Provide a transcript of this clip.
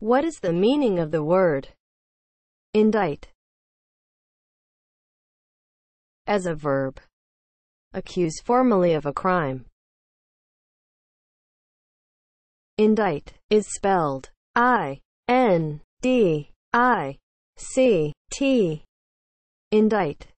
What is the meaning of the word indict as a verb? Accuse formally of a crime. Indict is spelled I-N-D-I-C-T. Indict.